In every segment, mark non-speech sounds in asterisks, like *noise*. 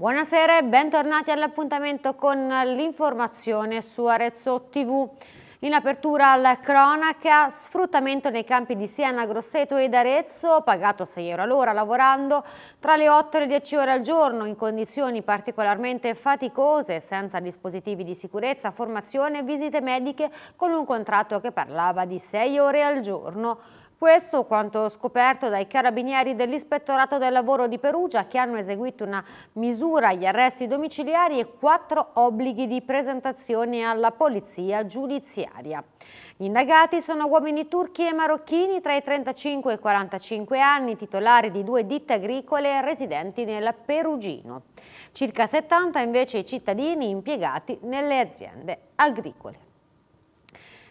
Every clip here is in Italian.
Buonasera e bentornati all'appuntamento con l'informazione su Arezzo TV. In apertura alla cronaca, sfruttamento nei campi di Siena, Grosseto ed Arezzo, pagato 6 euro all'ora lavorando tra le 8 e le 10 ore al giorno in condizioni particolarmente faticose, senza dispositivi di sicurezza, formazione e visite mediche con un contratto che parlava di 6 ore al giorno. Questo quanto scoperto dai carabinieri dell'Ispettorato del Lavoro di Perugia che hanno eseguito una misura agli arresti domiciliari e quattro obblighi di presentazione alla polizia giudiziaria. Gli indagati sono uomini turchi e marocchini tra i 35 e i 45 anni, titolari di due ditte agricole residenti nel Perugino. Circa 70 invece i cittadini impiegati nelle aziende agricole.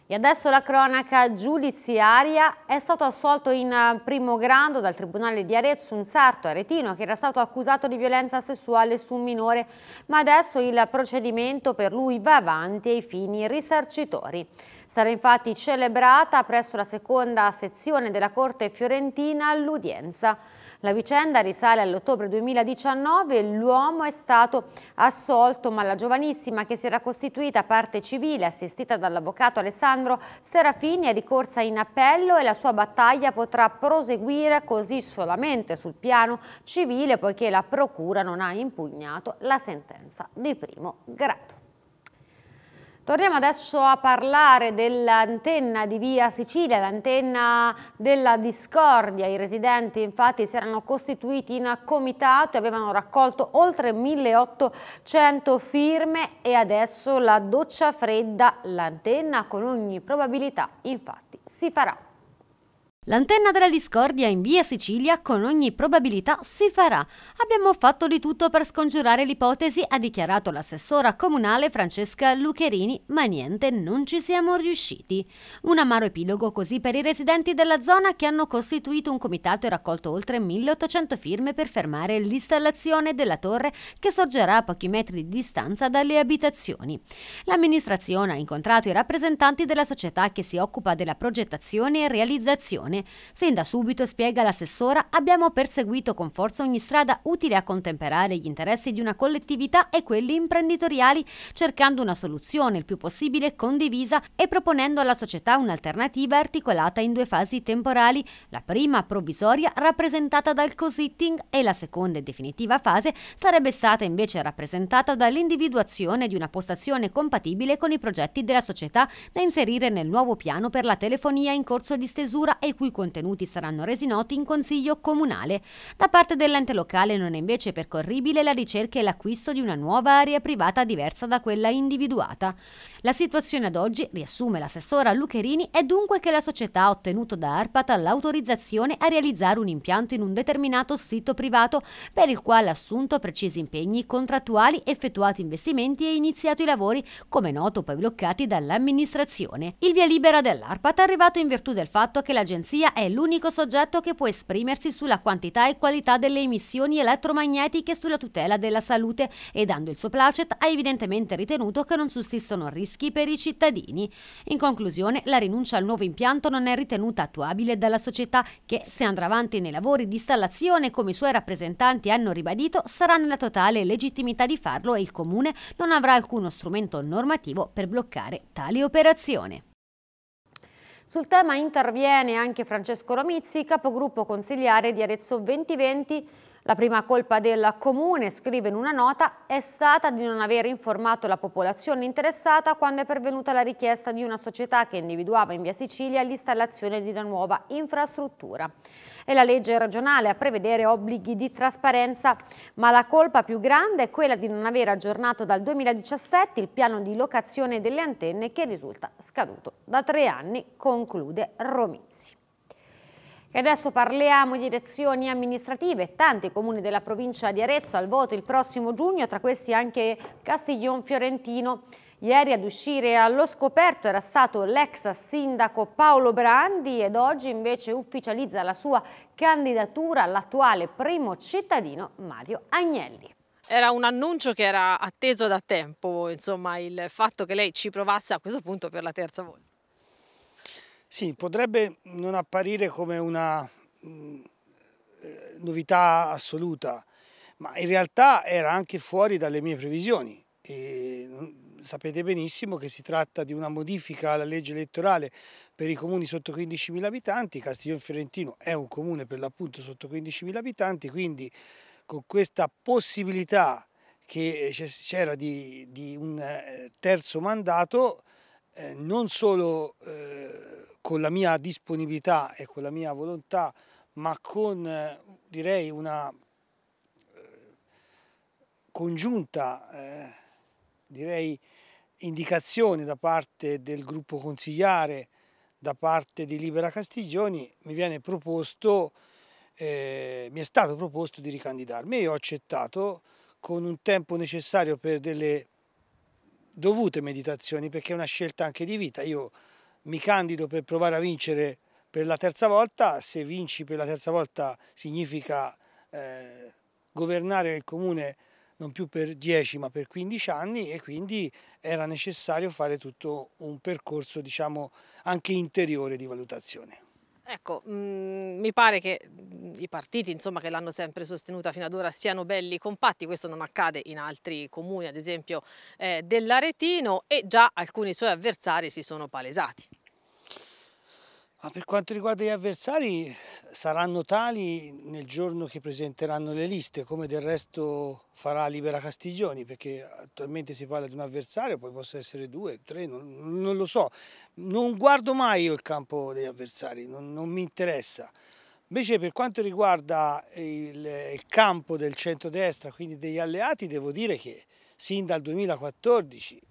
E adesso la cronaca giudiziaria è stato assolto in eh, primo grado dal Tribunale di Arezzo un sarto aretino che era stato accusato di violenza sessuale su un minore, ma adesso il procedimento per lui va avanti ai fini risarcitori. Sarà infatti celebrata presso la seconda sezione della Corte fiorentina l'udienza. La vicenda risale all'ottobre 2019 l'uomo è stato assolto, ma la giovanissima che si era costituita parte civile, assistita dall'avvocato Alessandro Serafini, è ricorsa in appello e la sua battaglia potrà proseguire così solamente sul piano civile, poiché la Procura non ha impugnato la sentenza di primo grado. Torniamo adesso a parlare dell'antenna di Via Sicilia, l'antenna della discordia. I residenti infatti si erano costituiti in comitato e avevano raccolto oltre 1800 firme e adesso la doccia fredda, l'antenna con ogni probabilità infatti si farà. L'antenna della discordia in via Sicilia con ogni probabilità si farà. Abbiamo fatto di tutto per scongiurare l'ipotesi, ha dichiarato l'assessora comunale Francesca Lucherini, ma niente, non ci siamo riusciti. Un amaro epilogo così per i residenti della zona che hanno costituito un comitato e raccolto oltre 1800 firme per fermare l'installazione della torre che sorgerà a pochi metri di distanza dalle abitazioni. L'amministrazione ha incontrato i rappresentanti della società che si occupa della progettazione e realizzazione situazione. Sin da subito, spiega l'assessora, abbiamo perseguito con forza ogni strada utile a contemperare gli interessi di una collettività e quelli imprenditoriali, cercando una soluzione il più possibile condivisa e proponendo alla società un'alternativa articolata in due fasi temporali, la prima provvisoria rappresentata dal co-sitting e la seconda e definitiva fase sarebbe stata invece rappresentata dall'individuazione di una postazione compatibile con i progetti della società da inserire nel nuovo piano per la telefonia in corso di stesura e cui cui contenuti saranno resi noti in consiglio comunale. Da parte dell'ente locale non è invece percorribile la ricerca e l'acquisto di una nuova area privata diversa da quella individuata. La situazione ad oggi, riassume l'assessora Lucherini, è dunque che la società ha ottenuto da Arpata l'autorizzazione a realizzare un impianto in un determinato sito privato per il quale ha assunto precisi impegni contrattuali, effettuato investimenti e iniziato i lavori, come noto poi bloccati dall'amministrazione. Il via libera dell'Arpata è arrivato in virtù del fatto che l'agenzia l'Agenzia è l'unico soggetto che può esprimersi sulla quantità e qualità delle emissioni elettromagnetiche e sulla tutela della salute e dando il suo placet ha evidentemente ritenuto che non sussistono rischi per i cittadini. In conclusione, la rinuncia al nuovo impianto non è ritenuta attuabile dalla società che, se andrà avanti nei lavori di installazione come i suoi rappresentanti hanno ribadito, sarà nella totale legittimità di farlo e il Comune non avrà alcuno strumento normativo per bloccare tale operazione. Sul tema interviene anche Francesco Romizzi, capogruppo consigliare di Arezzo 2020, la prima colpa del Comune, scrive in una nota, è stata di non aver informato la popolazione interessata quando è pervenuta la richiesta di una società che individuava in via Sicilia l'installazione di una nuova infrastruttura. È la legge regionale a prevedere obblighi di trasparenza, ma la colpa più grande è quella di non aver aggiornato dal 2017 il piano di locazione delle antenne che risulta scaduto da tre anni, conclude Romizzi. E adesso parliamo di elezioni amministrative. Tanti comuni della provincia di Arezzo al voto il prossimo giugno, tra questi anche Castiglion Fiorentino. Ieri ad uscire allo scoperto era stato l'ex sindaco Paolo Brandi ed oggi invece ufficializza la sua candidatura all'attuale primo cittadino Mario Agnelli. Era un annuncio che era atteso da tempo, insomma, il fatto che lei ci provasse a questo punto per la terza volta. Sì, potrebbe non apparire come una mm, eh, novità assoluta, ma in realtà era anche fuori dalle mie previsioni. E mm, sapete benissimo che si tratta di una modifica alla legge elettorale per i comuni sotto 15.000 abitanti, Castiglione Fiorentino è un comune per l'appunto sotto 15.000 abitanti, quindi con questa possibilità che eh, c'era di, di un eh, terzo mandato eh, non solo eh, con la mia disponibilità e con la mia volontà, ma con eh, direi una congiunta direi, indicazione da parte del gruppo consigliare, da parte di Libera Castiglioni, mi viene proposto, mi è stato proposto di ricandidarmi e io ho accettato con un tempo necessario per delle dovute meditazioni perché è una scelta anche di vita. Io mi candido per provare a vincere per la terza volta, se vinci per la terza volta significa eh, governare il comune non più per 10 ma per 15 anni e quindi era necessario fare tutto un percorso diciamo anche interiore di valutazione. Ecco, mh, mm, mi pare che mm, i partiti insomma, che l'hanno sempre sostenuta fino ad ora siano belli compatti, questo non accade in altri comuni, ad esempio eh, dell'Aretino, e già alcuni suoi avversari si sono palesati. Ma per quanto riguarda gli avversari saranno tali nel giorno che presenteranno le liste, come del resto farà Libera Castiglioni, perché attualmente si parla di un avversario, poi possono essere due, tre, non, non lo so. Non guardo mai io il campo degli avversari, non, non mi interessa. Invece per quanto riguarda il, il campo del centrodestra, quindi degli alleati, devo dire che sin dal 2014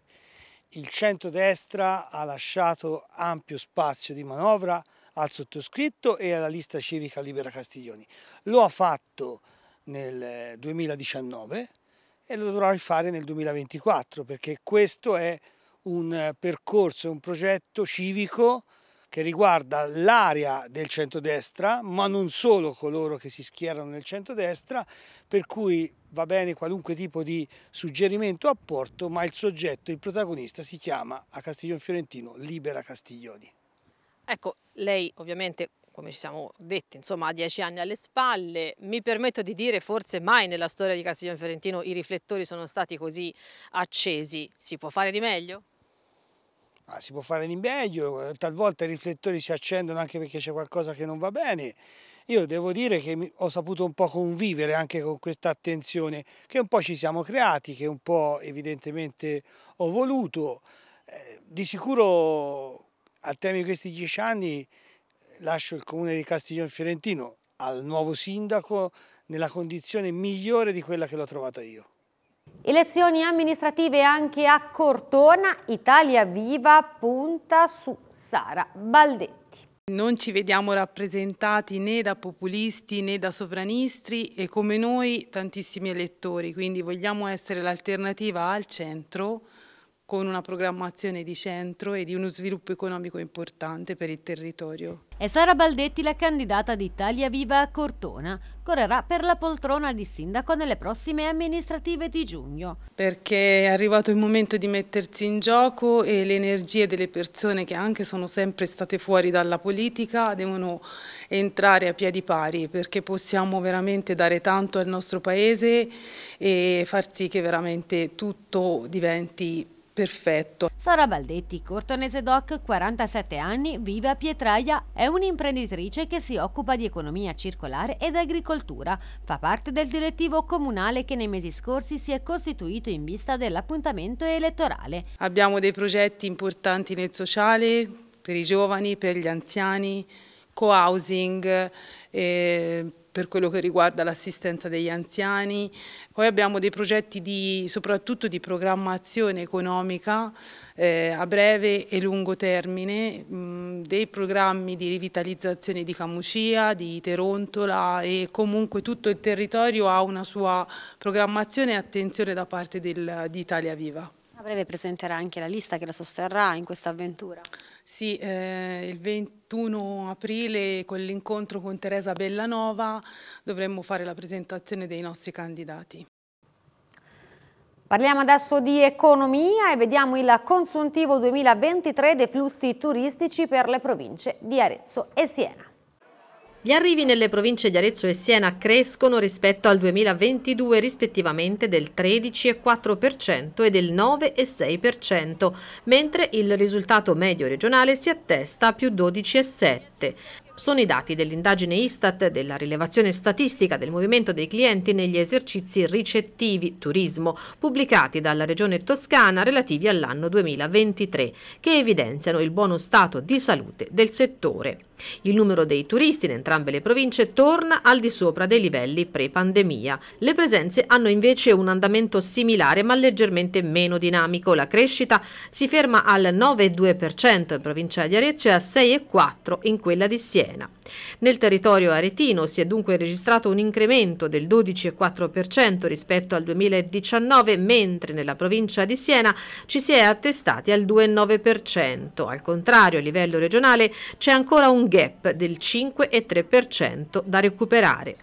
il centrodestra ha lasciato ampio spazio di manovra al sottoscritto e alla lista civica Libera Castiglioni. Lo ha fatto nel 2019 eh, e lo dovrà rifare nel 2024 perché questo è un eh, percorso, un progetto civico che riguarda l'area del centrodestra, ma non solo coloro che si schierano nel centrodestra, per cui va bene qualunque tipo di suggerimento o apporto, ma il soggetto, il protagonista si chiama a Castiglione Fiorentino Libera Castiglioni. Ecco, lei ovviamente come ci siamo detti, insomma, ha dieci anni alle spalle. Mi permetto di dire, forse mai nella storia di Castiglione Fiorentino i riflettori sono stati così accesi. Si può fare di meglio? Ah, si può fare di meglio, talvolta i riflettori si accendono anche perché c'è qualcosa che non va bene io devo dire che ho saputo un po' convivere anche con questa attenzione che un po' ci siamo creati, che un po' evidentemente ho voluto. Eh, di sicuro al termine di questi dieci anni lascio il comune di Castiglione Fiorentino al nuovo sindaco nella condizione migliore di quella che l'ho trovata io. Elezioni amministrative anche a Cortona, Italia Viva punta su Sara Baldetti. Non ci vediamo rappresentati né da populisti né da sovranisti e come noi tantissimi elettori, quindi vogliamo essere l'alternativa al centro con una programmazione di centro e di uno sviluppo economico importante per il territorio. E Sara Baldetti la candidata d'Italia Viva a Cortona. Correrà per la poltrona di sindaco nelle prossime amministrative di giugno. Perché è arrivato il momento di mettersi in gioco e le energie delle persone che anche sono sempre state fuori dalla politica devono entrare a piedi pari perché possiamo veramente dare tanto al nostro paese e far sì che veramente tutto diventi più perfetto. Sara Baldetti, Cortonese Doc, 47 anni, vive a Pietraia, è un'imprenditrice che si occupa di economia circolare ed agricoltura. Fa parte del direttivo comunale che nei mesi scorsi si è costituito in vista dell'appuntamento elettorale. Abbiamo dei progetti importanti nel sociale, per i giovani, per gli anziani, co-housing, eh, per quello che riguarda l'assistenza degli anziani, poi abbiamo dei progetti di, soprattutto di programmazione economica eh, a breve e lungo termine, mh, mm, dei programmi di rivitalizzazione di Camucia, di Terontola e comunque tutto il territorio ha una sua programmazione e attenzione da parte del, di Italia Viva breve presenterà anche la lista che la sosterrà in questa avventura. Sì, eh, il 21 aprile con l'incontro con Teresa Bellanova dovremmo fare la presentazione dei nostri candidati. Parliamo adesso di economia e vediamo il consuntivo 2023 dei flussi turistici per le province di Arezzo e Siena. Gli arrivi nelle province di Arezzo e Siena crescono rispetto al 2022 rispettivamente del 13,4% e del 9,6%, mentre il risultato medio regionale si attesta a più 12,7%. Sono i dati dell'indagine Istat della rilevazione statistica del movimento dei clienti negli esercizi ricettivi turismo pubblicati dalla Regione Toscana relativi all'anno 2023 che evidenziano il buono stato di salute del settore. Il numero dei turisti in entrambe le province torna al di sopra dei livelli pre-pandemia. Le presenze hanno invece un andamento similare ma leggermente meno dinamico. La crescita si ferma al 9,2% in provincia di Arezzo e a 6,4% in quella di Siena piena. Nel territorio aretino si è dunque registrato un incremento del 12,4% rispetto al 2019, mentre nella provincia di Siena ci si è attestati al 2,9%. Al contrario, a livello regionale c'è ancora un gap del 5,3% da recuperare.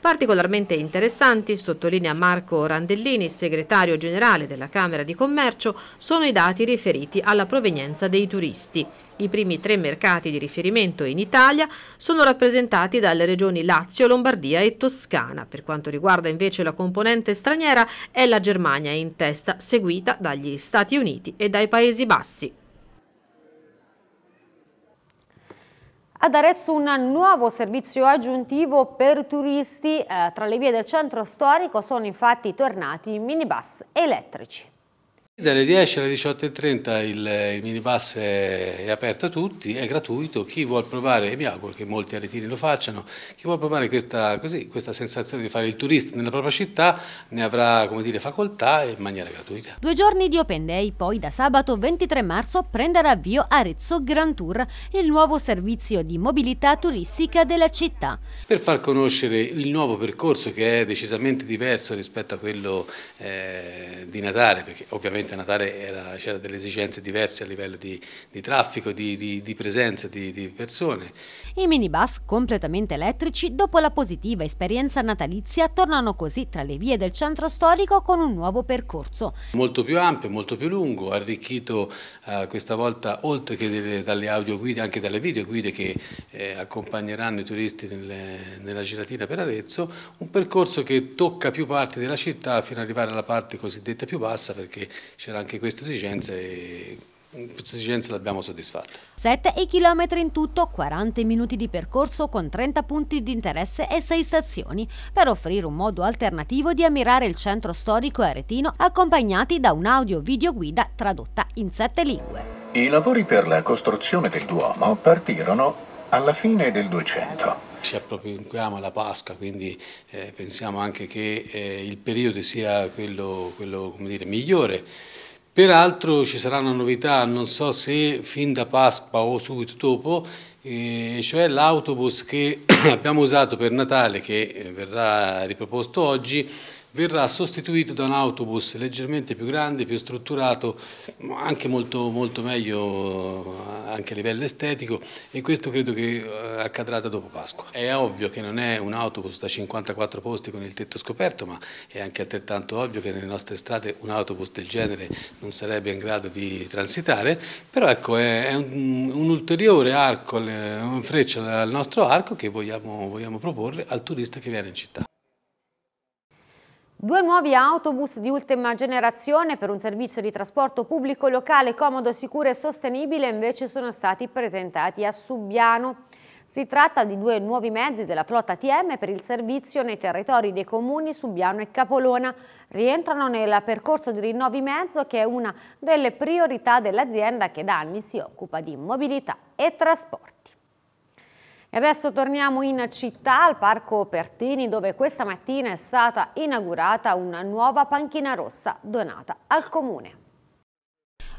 Particolarmente interessanti, sottolinea Marco Randellini, segretario generale della Camera di Commercio, sono i dati riferiti alla provenienza dei turisti. I primi tre mercati di riferimento in Italia sono rappresentati dalle regioni Lazio, Lombardia e Toscana. Per quanto riguarda invece la componente straniera è la Germania in testa, seguita dagli Stati Uniti e dai Paesi Bassi. Ad Arezzo un nuovo servizio aggiuntivo per turisti, eh, tra le vie del centro storico sono infatti tornati i minibus elettrici. Dalle 10 alle 18.30 il, il minibus è aperto a tutti, è gratuito, chi vuol provare, e mi auguro che molti aretini lo facciano, chi vuole provare questa, così, questa sensazione di fare il turista nella propria città ne avrà come dire, facoltà in maniera gratuita. Due giorni di Open Day, poi da sabato 23 marzo prenderà avvio Arezzo Grand Tour, il nuovo servizio di mobilità turistica della città. Per far conoscere il nuovo percorso che è decisamente diverso rispetto a quello eh, di Natale, perché ovviamente sicuramente a Natale c'erano delle esigenze diverse a livello di, di traffico, di, di, di presenza di persone. I minibus completamente elettrici, dopo la positiva esperienza natalizia, tornano così tra le vie del centro storico con un nuovo percorso. Molto più ampio, molto più lungo, arricchito eh, questa volta oltre che delle, dalle audioguide, anche dalle videoguide che eh, accompagneranno i turisti nelle, nella giratina per Arezzo, un percorso che tocca più parti della città fino ad arrivare alla parte cosiddetta più bassa perché c'era anche questa esigenza e esigenze l'abbiamo soddisfatta. 7 km in tutto, 40 minuti di percorso con 30 punti di interesse e 6 stazioni, per offrire un modo alternativo di ammirare il centro storico aretino accompagnati da un'audio-video tradotta in 7 lingue. I lavori per la costruzione del Duomo partirono alla fine del 200. Ci approfittiamo alla Pasqua, quindi eh, pensiamo anche che eh, il periodo sia quello, quello dire, migliore Peraltro ci sarà una novità, non so se fin da Pasqua o subito dopo, eh, cioè l'autobus che *coughs* abbiamo usato per Natale, che eh, verrà riproposto oggi, verrà sostituito da un autobus leggermente più grande, più strutturato, anche molto, molto meglio anche a livello estetico e questo credo che eh, accadrà da dopo Pasqua. È ovvio che non è un autobus da 54 posti con il tetto scoperto, ma è anche altrettanto ovvio che nelle nostre strade un autobus del genere non sarebbe in grado di transitare, però ecco è, un, un ulteriore arco, un freccia al nostro arco che vogliamo, vogliamo proporre al turista che viene in città. Due nuovi autobus di ultima generazione per un servizio di trasporto pubblico locale comodo, sicuro e sostenibile invece sono stati presentati a Subbiano. Si tratta di due nuovi mezzi della flotta TM per il servizio nei territori dei comuni Subiano e Capolona. Rientrano nel percorso di rinnovi mezzo che è una delle priorità dell'azienda che da anni si occupa di mobilità e trasporti adesso torniamo in città al Parco Pertini dove questa mattina è stata inaugurata una nuova panchina rossa donata al Comune.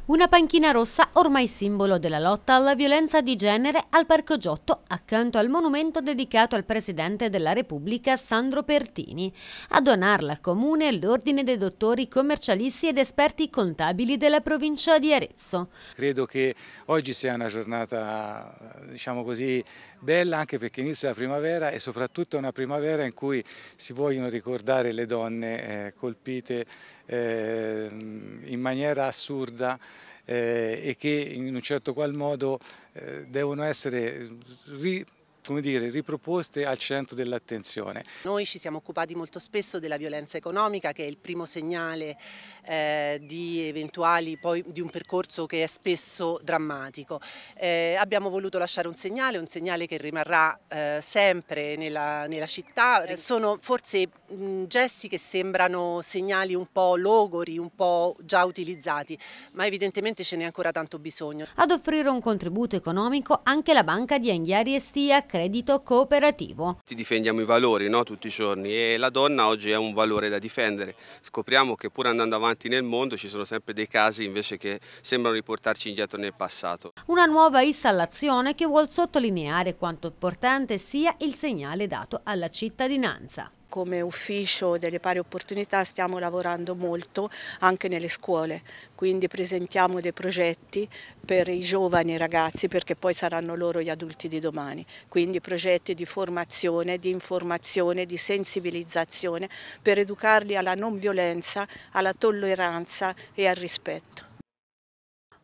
Una panchina rossa ormai simbolo della lotta alla violenza di genere al Parco Giotto accanto al monumento dedicato al Presidente della Repubblica Sandro Pertini. A donarla al Comune l'Ordine dei Dottori Commercialisti ed Esperti Contabili della provincia di Arezzo. Credo che oggi sia una giornata diciamo così, bella anche perché inizia la primavera e soprattutto è una primavera in cui si vogliono ricordare le donne eh, colpite eh, in maniera assurda eh, e che in un certo qual modo eh, devono essere... Ri- come dire, riproposte al centro dell'attenzione. Noi ci siamo occupati molto spesso della violenza economica che è il primo segnale eh, di eventuali, poi di un percorso che è spesso drammatico. Eh, abbiamo voluto lasciare un segnale, un segnale che rimarrà eh, sempre nella, nella, città. Eh. sono forse mh, gesti che sembrano segnali un po' logori, un po' già utilizzati, ma evidentemente ce n'è ancora tanto bisogno. Ad offrire un contributo economico anche la banca di Anghiari e Stia, credito cooperativo. Ti difendiamo i valori no? tutti i giorni e la donna oggi è un valore da difendere. Scopriamo che pur andando avanti nel mondo ci sono sempre dei casi invece che sembrano riportarci indietro nel passato. Una nuova installazione che vuol sottolineare quanto importante sia il segnale dato alla cittadinanza. Come ufficio delle pari opportunità stiamo lavorando molto anche nelle scuole, quindi presentiamo dei progetti per i giovani ragazzi perché poi saranno loro gli adulti di domani, quindi progetti di formazione, di informazione, di sensibilizzazione per educarli alla non violenza, alla tolleranza e al rispetto.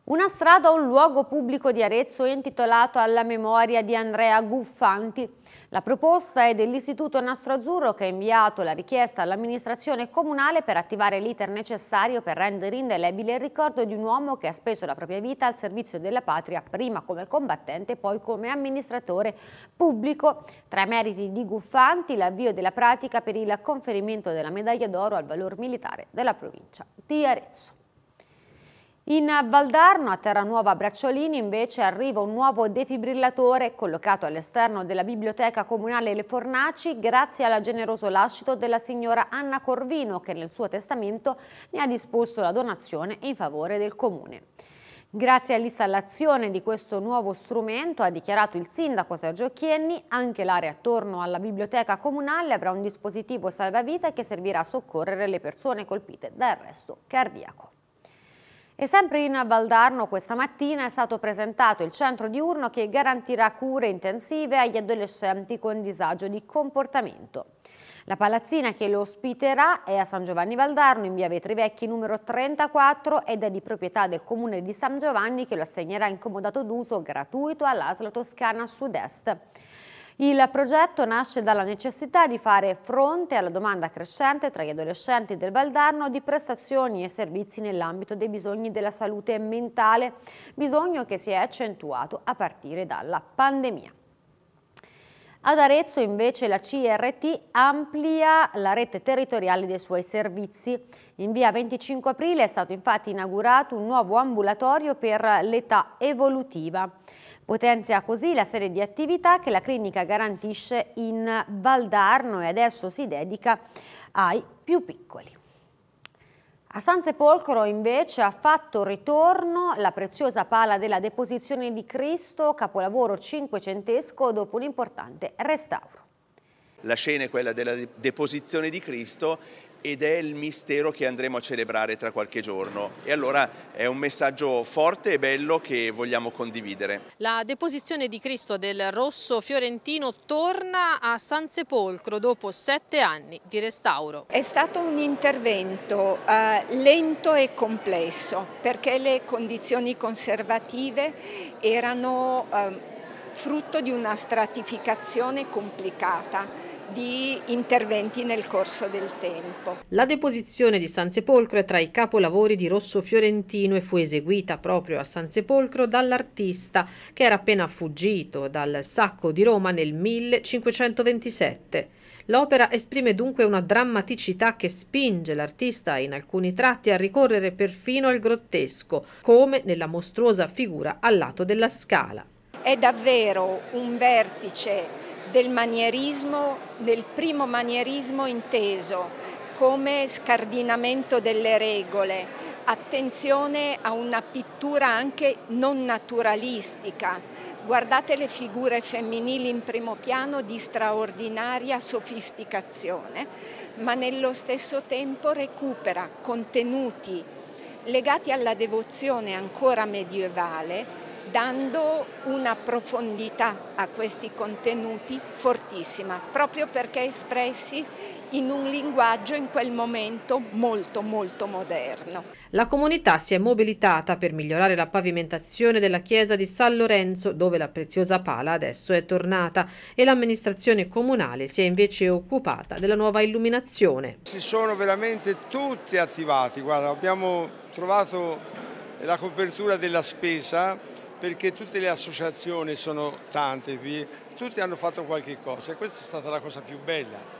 Una strada o un luogo pubblico di Arezzo è intitolato alla memoria di Andrea Guffanti, la proposta è dell'Istituto Nastro Azzurro che ha inviato la richiesta all'amministrazione comunale per attivare l'iter necessario per rendere indelebile il ricordo di un uomo che ha speso la propria vita al servizio della patria, prima come combattente e poi come amministratore pubblico. Tra i meriti di Guffanti l'avvio della pratica per il conferimento della medaglia d'oro al valor militare della provincia di Arezzo. In Valdarno, a Terranuova Bracciolini, invece arriva un nuovo defibrillatore collocato all'esterno della biblioteca comunale Le Fornaci grazie al generoso lascito della signora Anna Corvino che nel suo testamento ne ha disposto la donazione in favore del comune. Grazie all'installazione di questo nuovo strumento, ha dichiarato il sindaco Sergio Chienni, anche l'area attorno alla biblioteca comunale avrà un dispositivo salvavita che servirà a soccorrere le persone colpite da arresto cardiaco. E sempre in Valdarno questa mattina è stato presentato il centro diurno che garantirà cure intensive agli adolescenti con disagio di comportamento. La palazzina che lo ospiterà è a San Giovanni Valdarno in via Vetri Vecchi numero 34 ed è di proprietà del comune di San Giovanni che lo assegnerà in comodato d'uso gratuito all'Asla Toscana Sud-Est. Il progetto nasce dalla necessità di fare fronte alla domanda crescente tra gli adolescenti del Valdarno di prestazioni e servizi nell'ambito dei bisogni della salute mentale, bisogno che si è accentuato a partire dalla pandemia. Ad Arezzo invece la CRT amplia la rete territoriale dei suoi servizi. In via 25 aprile è stato infatti inaugurato un nuovo ambulatorio per l'età evolutiva. Potenzia così la serie di attività che la clinica garantisce in Valdarno e adesso si dedica ai più piccoli. A San Sepolcro invece ha fatto ritorno la preziosa pala della deposizione di Cristo, capolavoro cinquecentesco, dopo un importante restauro. La scena è quella della deposizione di Cristo ed è il mistero che andremo a celebrare tra qualche giorno. E allora è un messaggio forte e bello che vogliamo condividere. La deposizione di Cristo del Rosso Fiorentino torna a San Sepolcro dopo sette anni di restauro. È stato un intervento eh, lento e complesso perché le condizioni conservative erano eh, frutto di una stratificazione complicata di interventi nel corso del tempo. La deposizione di San Sepolcro è tra i capolavori di Rosso Fiorentino e fu eseguita proprio a San Sepolcro dall'artista che era appena fuggito dal sacco di Roma nel 1527. L'opera esprime dunque una drammaticità che spinge l'artista in alcuni tratti a ricorrere perfino al grottesco, come nella mostruosa figura al lato della scala. È davvero un vertice del manierismo, del primo manierismo inteso come scardinamento delle regole, attenzione a una pittura anche non naturalistica. Guardate le figure femminili in primo piano di straordinaria sofisticazione, ma nello stesso tempo recupera contenuti legati alla devozione ancora medievale dando una profondità a questi contenuti fortissima, proprio perché espressi in un linguaggio in quel momento molto molto moderno. La comunità si è mobilitata per migliorare la pavimentazione della chiesa di San Lorenzo, dove la preziosa pala adesso è tornata e l'amministrazione comunale si è invece occupata della nuova illuminazione. Si sono veramente tutti attivati, guarda, abbiamo trovato la copertura della spesa perché tutte le associazioni sono tante, tutti hanno fatto qualche cosa e questa è stata la cosa più bella.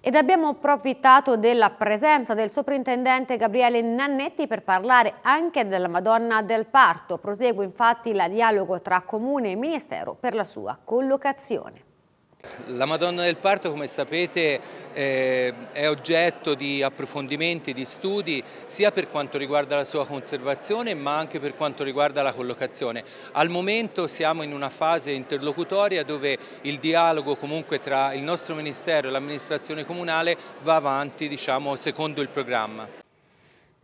Ed abbiamo approfittato della presenza del soprintendente Gabriele Nannetti per parlare anche della Madonna del Parto. Prosegue infatti il dialogo tra Comune e Ministero per la sua collocazione. La Madonna del Parto, come sapete, eh, è oggetto di approfondimenti, di studi, sia per quanto riguarda la sua conservazione, ma anche per quanto riguarda la collocazione. Al momento siamo in una fase interlocutoria dove il dialogo comunque tra il nostro Ministero e l'amministrazione comunale va avanti, diciamo, secondo il programma.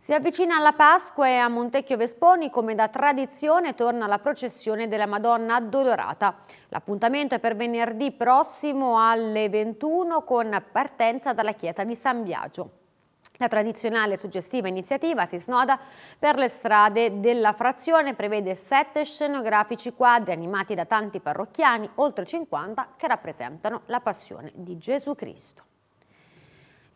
Si avvicina alla Pasqua e a Montecchio Vesponi, come da tradizione, torna la processione della Madonna Addolorata. L'appuntamento è per venerdì prossimo alle 21 con partenza dalla chiesa di San Biagio. La tradizionale e suggestiva iniziativa si snoda per le strade della frazione, prevede sette scenografici quadri animati da tanti parrocchiani, oltre 50, che rappresentano la passione di Gesù Cristo.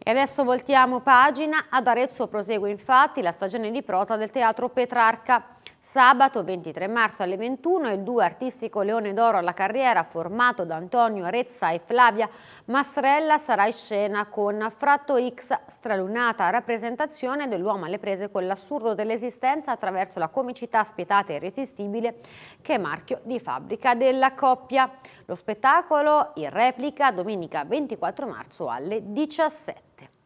E adesso voltiamo pagina, ad Arezzo prosegue infatti la stagione di prosa del Teatro Petrarca. Sabato 23 marzo alle 21 il duo artistico Leone d'Oro alla carriera formato da Antonio Rezza e Flavia Masrella sarà in scena con Fratto X stralunata rappresentazione dell'uomo alle prese con l'assurdo dell'esistenza attraverso la comicità spietata e irresistibile che è marchio di fabbrica della coppia. Lo spettacolo in replica domenica 24 marzo alle 17.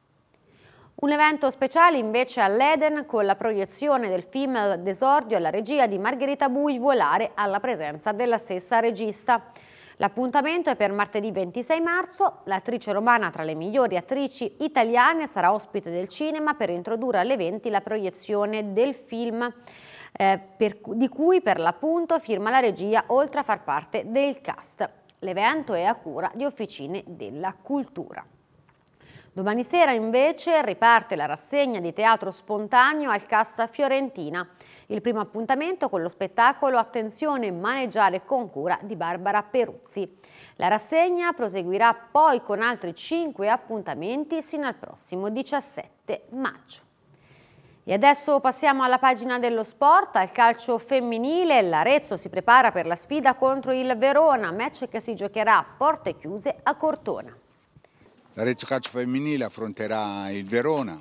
Un evento speciale invece all'Eden con la proiezione del film d'esordio alla regia di Margherita Bui volare alla presenza della stessa regista. L'appuntamento è per martedì 26 marzo, l'attrice romana tra le migliori attrici italiane sarà ospite del cinema per introdurre alle 20 la proiezione del film eh, per, di cui per l'appunto firma la regia oltre a far parte del cast. L'evento è a cura di Officine della Cultura. Domani sera invece riparte la rassegna di teatro spontaneo al Cassa Fiorentina. Il primo appuntamento con lo spettacolo Attenzione maneggiare con cura di Barbara Peruzzi. La rassegna proseguirà poi con altri 5 appuntamenti sino al prossimo 17 maggio. E adesso passiamo alla pagina dello sport, al calcio femminile. L'Arezzo si prepara per la sfida contro il Verona, match che si giocherà a porte chiuse a Cortona. L'Arezzo Calcio Femminile affronterà il Verona,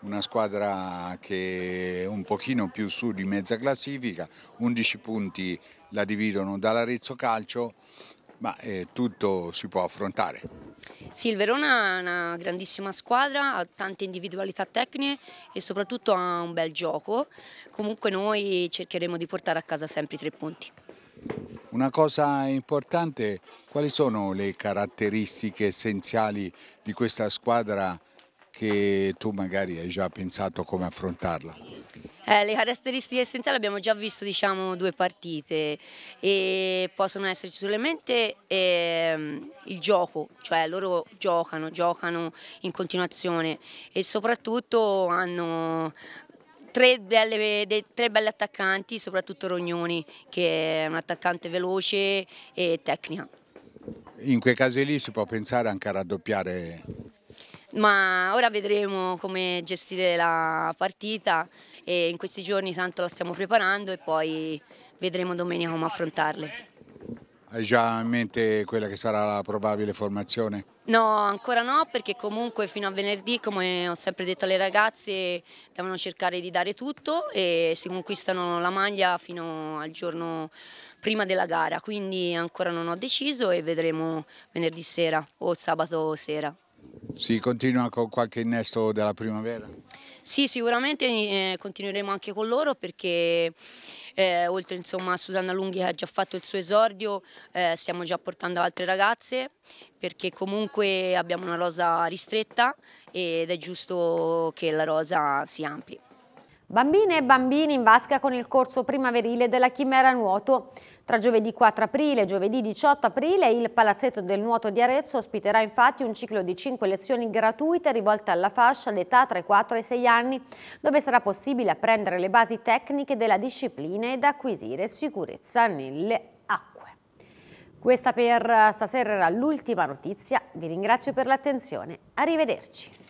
una squadra che è un pochino più su di mezza classifica, 11 punti la dividono dall'Arezzo Calcio, ma eh, tutto si può affrontare. Sì, il Verona è una grandissima squadra, ha tante individualità tecniche e soprattutto ha un bel gioco. Comunque noi cercheremo di portare a casa sempre i tre punti. Una cosa importante, quali sono le caratteristiche essenziali di questa squadra che tu magari hai già pensato come affrontarla? Eh, le caratteristiche essenziali abbiamo già visto diciamo, due partite e possono esserci solamente ehm, il gioco, cioè loro giocano, giocano in continuazione e soprattutto hanno, tre, belle, de, tre belli attaccanti, soprattutto Rognoni, che è un attaccante veloce e tecnica. In quei casi lì si può pensare anche a raddoppiare ma ora vedremo come gestire la partita e in questi giorni tanto la stiamo preparando e poi vedremo domenica come affrontarle. Hai già in mente quella che sarà la probabile formazione? No, ancora no, perché comunque fino a venerdì, come ho sempre detto alle ragazze, devono cercare di dare tutto e si conquistano la maglia fino al giorno prima della gara, quindi ancora non ho deciso e vedremo venerdì sera o sabato sera. Si continua con qualche innesto della primavera? Sì, sicuramente eh, continueremo anche con loro perché eh, oltre insomma, a Susanna Lunghi che ha già fatto il suo esordio, eh, stiamo già portando altre ragazze perché comunque abbiamo una rosa ristretta ed è giusto che la rosa si ampli. Bambine e bambini in vasca con il corso primaverile della Chimera Nuoto. Tra giovedì 4 aprile e giovedì 18 aprile il Palazzetto del Nuoto di Arezzo ospiterà infatti un ciclo di 5 lezioni gratuite rivolte alla fascia d'età tra i 4 e i 6 anni, dove sarà possibile apprendere le basi tecniche della disciplina ed acquisire sicurezza nelle acque. Questa per stasera era l'ultima notizia, vi ringrazio per l'attenzione, arrivederci.